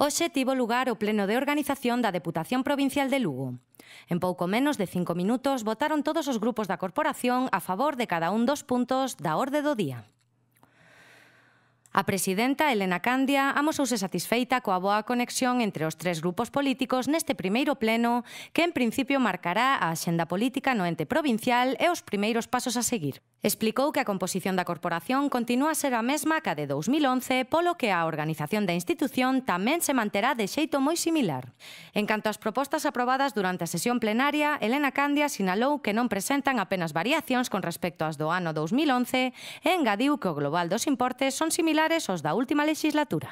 Hoxe tivo lugar o pleno de organización da Deputación Provincial de Lugo. En pouco menos de cinco minutos votaron todos os grupos da corporación a favor de cada un dos puntos da orde do día. A presidenta Elena Candia amosouse satisfeita coa boa conexión entre os tres grupos políticos neste primeiro pleno que en principio marcará a axenda política no ente provincial e os primeiros pasos a seguir. Explicou que a composición da corporación continúa a ser a mesma que a de 2011, polo que a organización da institución tamén se manterá de xeito moi similar. En canto ás propostas aprobadas durante a sesión plenaria, Elena Candia sinalou que non presentan apenas variacións con respecto ás do ano 2011 e engadiu que o global dos importes son similares similares os da última legislatura.